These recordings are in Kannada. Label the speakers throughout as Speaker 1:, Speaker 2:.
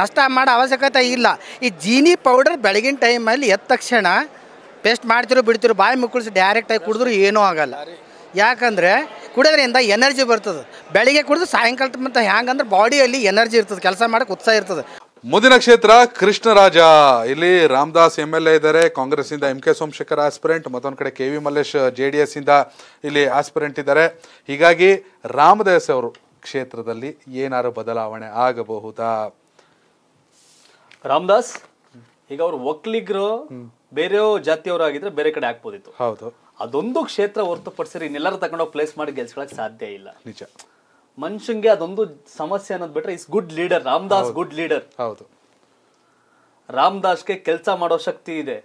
Speaker 1: ನಷ್ಟ ಮಾಡೋ ಅವಶ್ಯಕತೆ ಇಲ್ಲ ಈ ಜೀನಿ ಪೌಡರ್ ಬೆಳಗಿನ ಟೈಮಲ್ಲಿ ಎದ್ದ ತಕ್ಷಣ ಪೇಸ್ಟ್ ಮಾಡ್ತಿರೋ ಬಿಡ್ತಿರೋ ಬಾಯಿ ಮುಕ್ಕಳಿಸಿ ಡೈರೆಕ್ಟಾಗಿ ಕುಡಿದ್ರು ಏನೂ ಆಗಲ್ಲ ಯಾಕಂದರೆ ಕುಡಿಯೋದ್ರಿಂದ ಎನರ್ಜಿ ಬರ್ತದೆ ಬೆಳಿಗ್ಗೆ ಕುಡಿದು ಸಾಯಂಕಾಲ ಮತ್ತು ಹ್ಯಾಂಗಂದ್ರೆ ಬಾಡಿಯಲ್ಲಿ ಎನರ್ಜಿ ಇರ್ತದೆ ಕೆಲಸ ಮಾಡೋಕ್ಕೆ ಉತ್ಸಾಹ ಇರ್ತದೆ ಮುಂದಿನ ಕ್ಷೇತ್ರ ಕೃಷ್ಣರಾಜ ಇಲ್ಲಿ ರಾಮದಾಸ್ ಎಮ್ ಎಲ್ ಎ ಇದ್ದಾರೆ ಕಾಂಗ್ರೆಸ್ಸಿಂದ ಎಂ ಕೆ ಸೋಮಶೇಖರ್ ಆಸ್ಪಿರೆಂಟ್ ಮತ್ತೊಂದು ಕಡೆ K V Mallesh J D S ಇಂದ ಇಲ್ಲಿ ಆಸ್ಪಿರೆಂಟ್ ಇದ್ದಾರೆ ಹೀಗಾಗಿ ರಾಮದಾಸ್ ಅವರು ಕ್ಷೇತ್ರದಲ್ಲಿ ಏನಾರು ಬದಲಾವಣೆ ಆಗಬಹುದಾ
Speaker 2: ರಾಮದಾಸ್ ಈಗ ಅವ್ರು ಒಕ್ಲಿಗರು ಬೇರೆ ಆಗಿದ್ರೆ ಬೇರೆ ಕಡೆ ಆಗ್ಬೋದಿತ್ತು ಹೌದು ಅದೊಂದು ಕ್ಷೇತ್ರ ಹೊರತುಪಡಿಸಿದ್ರೆ ಇನ್ನೆಲ್ಲರೂ ತಗೊಂಡೋಗಿ ಪ್ಲೇಸ್ ಮಾಡಿ ಗೆಲ್ಸ್ಕೊಳಕ್ ಸಾಧ್ಯ ಇಲ್ಲ ನಿಜ ಮನುಷ್ಯಂಗೆ ಅದೊಂದು ಸಮಸ್ಯೆ ಅನ್ನೋದು ಬಿಟ್ರೆ is good leader Ramdas good leader ಹೌದು ರಾಮದಾಸ್ಗೆ ಕೆಲಸ ಮಾಡೋ ಶಕ್ತಿ ಇದೆ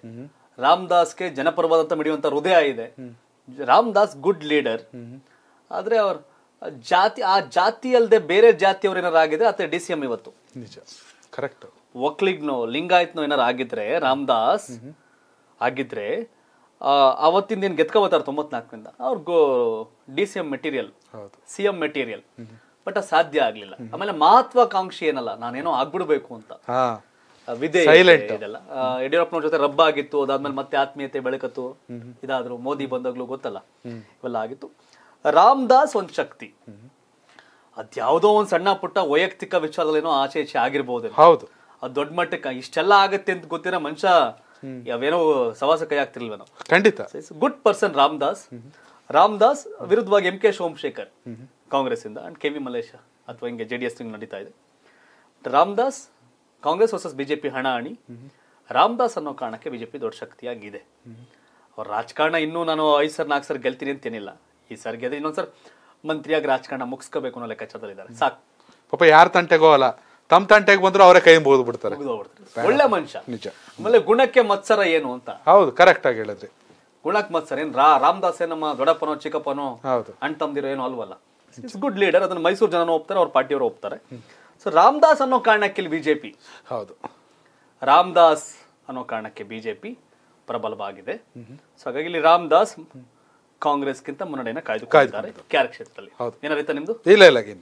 Speaker 2: ರಾಮದಾಸ್ಗೆ ಜನಪರವಾದಂತ ಮಿಡಿಯುವಂತ ಹೃದಯ ಇದೆ ರಾಮದಾಸ್ ಗುಡ್ ಲೀಡರ್ ಆದ್ರೆ ಅವ್ರ ಜಾತಿ ಆ ಜಾತಿ ಅಲ್ಲದೆ ಬೇರೆ ಜಾತಿಯವ್ರು ಏನಾರು ಆಗಿದೆ ಅಥವಾ ಡಿ ಸಿ ಎಂ ಇವತ್ತು ನಿಜ ಕರೆಕ್ಟ್ ಒಕ್ಲಿಗ್ನೋ ಲಿಂಗಾಯತ್ನೋ ಏನಾರು ಆಗಿದ್ರೆ ರಾಮದಾಸ್ ಆಗಿದ್ರೆ ಅವತ್ತಿನ ದಿನ ಗೆತ್ಕೋಬತ್ತಾರೆ ತೊಂಬತ್ನಾಲ್ಕಿಂದ ಅವ್ರ ಗೋ D C M material C M material but ಅದು ಸಾಧ್ಯ ಆಗ್ಲಿಲ್ಲ ಆಮೇಲೆ ಮಹತ್ವಾಕಾಂಕ್ಷಿ ಏನಲ್ಲ ನಾನೇನೋ ಆಗ್ಬಿಡ್ಬೇಕು ಅಂತ ವಿದೇಶ ಇದೆಲ್ಲ ಯಡಿಯೂರಪ್ಪನವ್ರ ಜೊತೆ ರಬ್ಬ ಆಗಿತ್ತು ಅದಾದ್ಮೇಲೆ ಮತ್ತೆ ಆತ್ಮೀಯತೆ ಬೆಳಕತ್ತು ಇದಾದ್ರು ಮೋದಿ ಬಂದಾಗ್ಲೂ ಗೊತ್ತಲ್ಲ ಇವೆಲ್ಲ ಆಗಿತ್ತು ರಾಮದಾಸ್ ಒಂದ್ ಶಕ್ತಿ ಅದ್ಯಾವುದೋ ಒಂದ್ ಸಣ್ಣ ಪುಟ್ಟ ವೈಯಕ್ತಿಕ ವಿಚಾರದಲ್ಲಿ ಆಚೆ ಈಚೆ ಆಗಿರ್ಬೋದು ಹೌದು ಅದ್ ದೊಡ್ಡ ಮಟ್ಟಕ್ಕೆ ಇಷ್ಟೆಲ್ಲ ಆಗತ್ತೆ ಅಂತ ಗೊತ್ತಿರೋ ಮನುಷ್ಯ ಯಾವೇನೋ ಸವಾಸ ಕೈ ಆಗ್ತಿರ್ಲಿಲ್ಲ ನಾವು
Speaker 1: ಖಂಡಿತ ಗುಡ್
Speaker 2: ಪರ್ಸನ್ ರಾಮದಾಸ್ ರಾಮದಾಸ್ ವಿರುದ್ಧವಾಗಿ ಎಂ ಕೆ ಸೋಮಶೇಖರ್ ಕಾಂಗ್ರೆಸ್ ಇಂದ ಅಂಡ್ ಕೆ ವಿ ಮಲೇಶ ಅಥವಾ ಹಿಂಗೆ ಜೆ ಡಿ ಎಸ್ ನಡೀತಾ ಇದೆ ರಾಮದಾಸ್ ಕಾಂಗ್ರೆಸ್ ವರ್ಸಸ್ ಬಿಜೆಪಿ ಹಣ ಹಣಿ ರಾಮದಾಸ್ ಅನ್ನೋ ಕಾರಣಕ್ಕೆ ಬಿಜೆಪಿ ದೊಡ್ಡ ಶಕ್ತಿಯಾಗಿದೆ ಅವ್ರ ರಾಜಕಾರಣ ಇನ್ನೂ ನಾನು ಐದು ಸರ್ ನಾಲ್ಕು ಸರ್ ಗೆಲ್ತೀನಿ ಅಂತೇನಿಲ್ಲ ಈ ಸರ್ ಗೆದ್ರೆ ಇನ್ನೊಂದ್ಸರ್ ಮಂತ್ರಿಯಾಗಿ ರಾಜಕಾರಣ ಮುಗಿಸ್ಕೋಬೇಕು ಅನ್ನೋ ಲೆಕ್ಕಾಚಾರದಲ್ಲಿದ್ದಾರೆ ಸಾಕು
Speaker 1: ಪಾಪ ಯಾರು ತಂಟೆಗೋ ಅಲ್ಲ ತಮ್ಮ ತಂಟೆಗೆ ಬಂದ್ರು ಅವರೇ ಕೈ ಮುಗಿದು ಬಿಡ್ತಾರೆ ಒಳ್ಳೆ ಮನುಷ್ಯ ನಿಜ
Speaker 2: ಆಮೇಲೆ ಗುಣಕ್ಕೆ ಮತ್ಸರ ಏನು ಅಂತ
Speaker 1: ಹೌದು ಕರೆಕ್ಟ್ ಆಗಿ ಹೇಳಿದ್ರಿ
Speaker 2: ಗುಣಕ್ ಮತ್ಸರ ಏನ್ ರಾ ರಾಮದಾಸೆ ನಮ್ಮ ದೊಡ್ಡಪ್ಪನೋ ಚಿಕ್ಕಪ್ಪನೋ ಹೌದು ಅಣ್ಣ ತಮ್ದಿರೋ ಏನೋ ಅಲ್ವಲ್ಲ ಇಟ್ಸ್ ಗುಡ್ ಲೀಡರ್ ಅದನ್ನ ಮೈಸೂರು ಜನ ಹೋಗ್ತಾರೆ ಅವ್ರ ಪಾರ್ಟಿಯವರು ಹೋಗ್ತಾರೆ ಸೊ ರಾಮದಾಸ್ ಅನ್ನೋ ಕಾರಣಕ್ಕೆ ಇಲ್ಲಿ ಬಿಜೆಪಿ ಹೌದು ರಾಮದಾಸ್ ಅನ್ನೋ ಕಾರಣಕ್ಕೆ ಬಿಜೆಪಿ ಪ್ರಬಲವಾಗಿದೆ ಸೊ ಹಾಗಾಗಿ ಇಲ್ಲಿ ರಾಮದಾಸ್ ಕಾಂಗ್ರೆಸ್ಗಿಂತ ಮುನ್ನಡೆಯನ್ನು ಕಾಯ್ದು ಕಾಯ್ದಿದ್ದಾರೆ ಕ್ಯಾರ್ ಕ್ಷೇತ್ರದಲ್ಲಿ ಏನಾರಿತ ನಿಮ್ದು
Speaker 1: ಇಲ್ಲ ಇಲ್ಲ